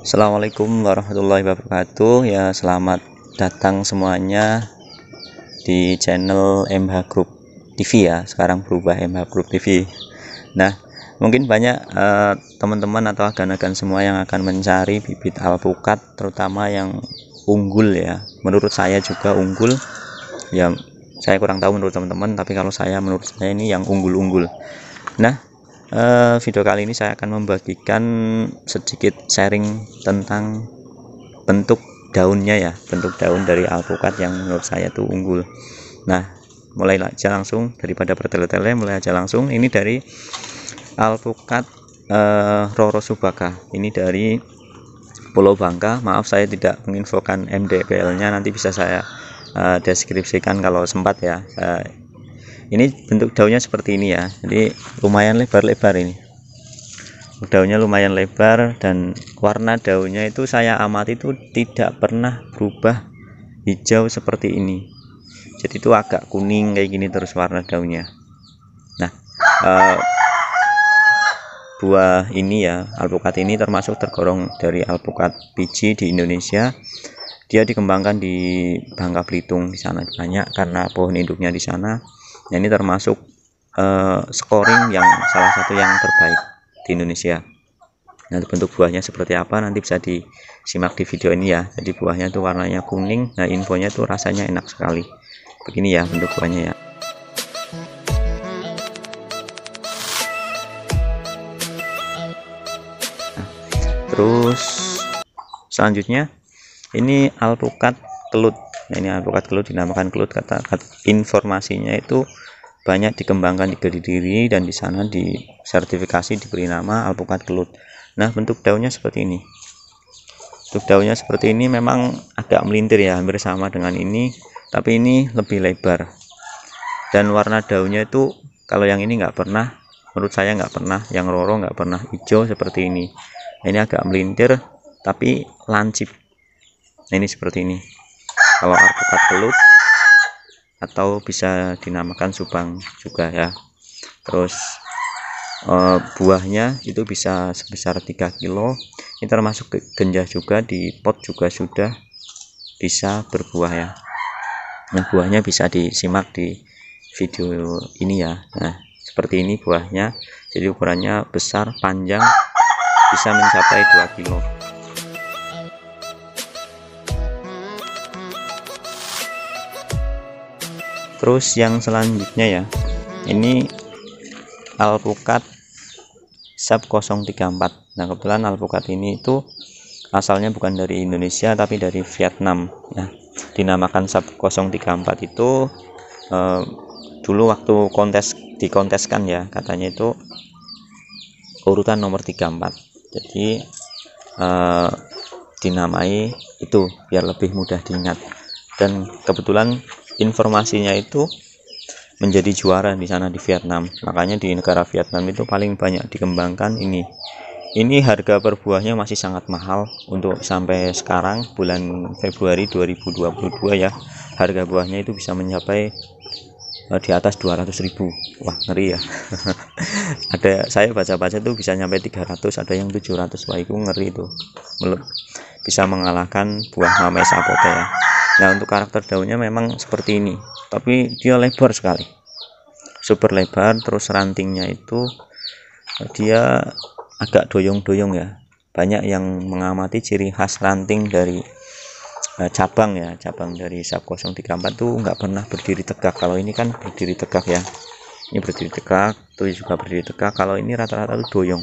Assalamualaikum warahmatullahi wabarakatuh ya selamat datang semuanya di channel MH Group TV ya sekarang berubah MH Group TV nah mungkin banyak eh, teman-teman uh, atau agan-agan semua yang akan mencari bibit alpukat terutama yang unggul ya menurut saya juga unggul ya saya kurang tahu menurut teman-teman tapi kalau saya menurut saya ini yang unggul-unggul nah Eh, video kali ini saya akan membagikan sedikit sharing tentang bentuk daunnya ya bentuk daun dari alpukat yang menurut saya tuh unggul nah mulai aja langsung daripada bertele-tele mulai aja langsung ini dari alpukat uh, Roro Subaka ini dari Pulau Bangka maaf saya tidak menginfokan MDPL nya nanti bisa saya uh, deskripsikan kalau sempat ya uh, ini bentuk daunnya seperti ini ya jadi lumayan lebar-lebar ini daunnya lumayan lebar dan warna daunnya itu saya amati itu tidak pernah berubah hijau seperti ini jadi itu agak kuning kayak gini terus warna daunnya nah uh, buah ini ya alpukat ini termasuk tergolong dari alpukat biji di Indonesia dia dikembangkan di Bangka Belitung di sana banyak karena pohon induknya di sana ya ini termasuk uh, scoring yang salah satu yang terbaik di Indonesia Nah, bentuk buahnya seperti apa nanti bisa disimak di video ini ya jadi buahnya itu warnanya kuning nah infonya itu rasanya enak sekali begini ya bentuk buahnya ya nah, terus selanjutnya ini alpukat telut nah ini advokat kelut dinamakan kelut kata, kata informasinya itu banyak dikembangkan di Kediri dan di sana di sertifikasi diberi nama alpukat kelut. Nah, bentuk daunnya seperti ini. Bentuk daunnya seperti ini memang agak melintir ya, hampir sama dengan ini, tapi ini lebih lebar. Dan warna daunnya itu kalau yang ini nggak pernah, menurut saya nggak pernah, yang roro nggak pernah hijau seperti ini. Ini agak melintir tapi lancip. Nah, ini seperti ini kalau alpukat belut atau bisa dinamakan subang juga ya terus e, buahnya itu bisa sebesar 3 kilo ini termasuk genjah juga di pot juga sudah bisa berbuah ya nah buahnya bisa disimak di video ini ya nah seperti ini buahnya jadi ukurannya besar panjang bisa mencapai 2 kilo terus yang selanjutnya ya hmm. ini alpukat sub 034 nah kebetulan alpukat ini itu asalnya bukan dari Indonesia tapi dari Vietnam ya dinamakan sub 034 itu eh, dulu waktu kontes dikonteskan ya katanya itu urutan nomor 34 jadi eh, dinamai itu biar lebih mudah diingat dan kebetulan informasinya itu menjadi juara di sana di Vietnam makanya di negara Vietnam itu paling banyak dikembangkan ini ini harga per buahnya masih sangat mahal untuk sampai sekarang bulan Februari 2022 ya harga buahnya itu bisa mencapai eh, di atas 200.000 wah ngeri ya ada saya baca-baca tuh bisa nyampe 300 ada yang 700 wah itu ngeri itu bisa mengalahkan buah mamesa sapote ya nah untuk karakter daunnya memang seperti ini tapi dia lebar sekali super lebar terus rantingnya itu eh, dia agak doyong-doyong ya banyak yang mengamati ciri khas ranting dari eh, cabang ya cabang dari sap 034 tuh nggak pernah berdiri tegak kalau ini kan berdiri tegak ya ini berdiri tegak tuh juga berdiri tegak kalau ini rata-rata tuh doyong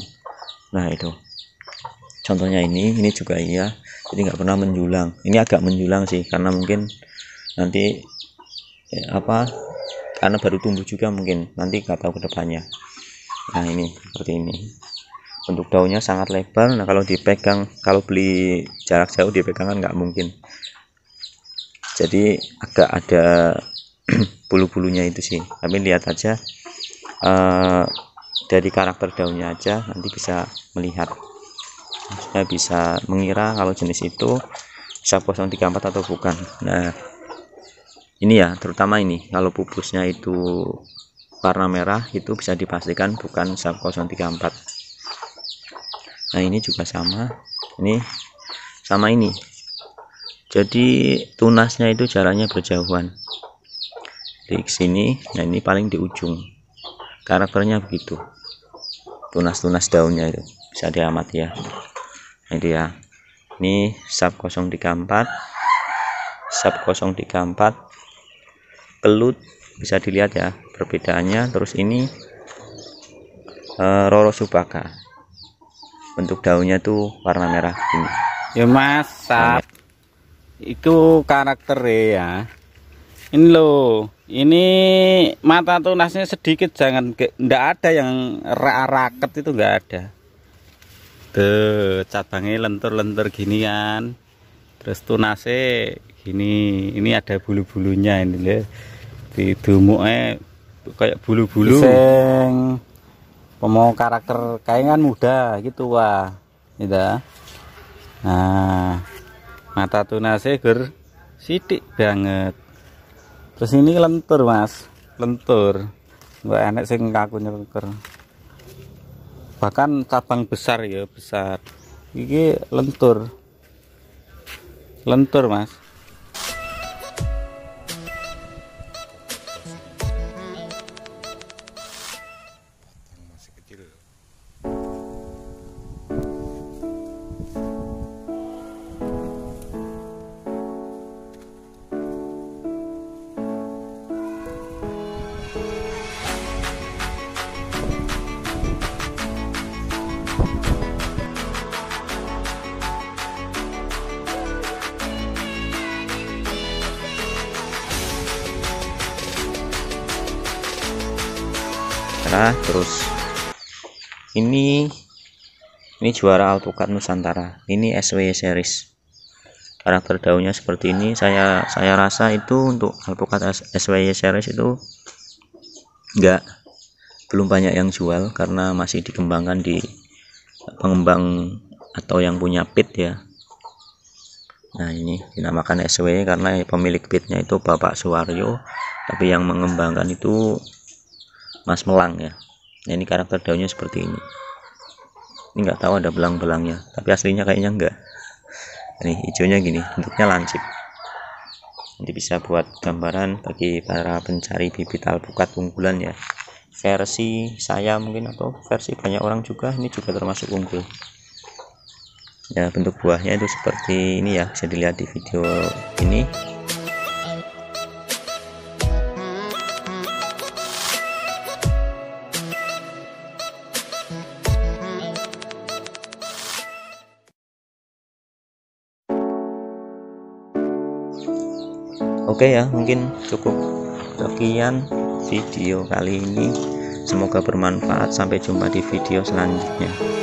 nah itu contohnya ini ini juga iya jadi nggak pernah menjulang ini agak menjulang sih karena mungkin nanti ya, apa karena baru tumbuh juga mungkin nanti nggak tahu kedepannya nah ini seperti ini Untuk daunnya sangat lebar nah kalau dipegang kalau beli jarak jauh dipegang kan nggak mungkin jadi agak ada bulu-bulunya itu sih tapi lihat aja uh, dari karakter daunnya aja nanti bisa melihat saya nah, bisa mengira kalau jenis itu sap 034 atau bukan nah ini ya terutama ini kalau pupusnya itu warna merah itu bisa dipastikan bukan sub 034 nah ini juga sama ini sama ini jadi tunasnya itu jaraknya berjauhan di sini nah ini paling di ujung karakternya begitu tunas-tunas daunnya itu bisa diamati ya ini dia ini sub 034 sub 034 pelut bisa dilihat ya perbedaannya terus ini e, roro subaka bentuk daunnya tuh warna merah ini ya mas itu karakter ya ini loh ini mata tunasnya sedikit jangan ndak ada yang raket itu enggak ada Tuh, eh, cabangnya lentur-lentur gini kan. Terus tunase gini. Ini ada bulu-bulunya ini lho. Di dumuknya kayak bulu-bulu. Sing mau karakter kan muda gitu wah. Gitu. Nah, mata tunase ger sidik banget. Terus ini lentur, Mas. Lentur. Gak enek sing kaku nyeker bahkan cabang besar ya besar ini lentur lentur mas Nusantara terus ini ini juara Alpukat Nusantara ini SW series karakter daunnya seperti ini saya saya rasa itu untuk Alpukat SW series itu enggak belum banyak yang jual karena masih dikembangkan di pengembang atau yang punya pit ya nah ini dinamakan SW karena pemilik pitnya itu Bapak Suwaryo tapi yang mengembangkan itu mas melang ya nah, ini karakter daunnya seperti ini ini nggak tahu ada belang-belangnya tapi aslinya kayaknya enggak ini hijaunya gini bentuknya lancip nanti bisa buat gambaran bagi para pencari bibit alpukat unggulan ya versi saya mungkin atau versi banyak orang juga ini juga termasuk unggul ya bentuk buahnya itu seperti ini ya bisa dilihat di video ini oke ya mungkin cukup sekian video kali ini semoga bermanfaat sampai jumpa di video selanjutnya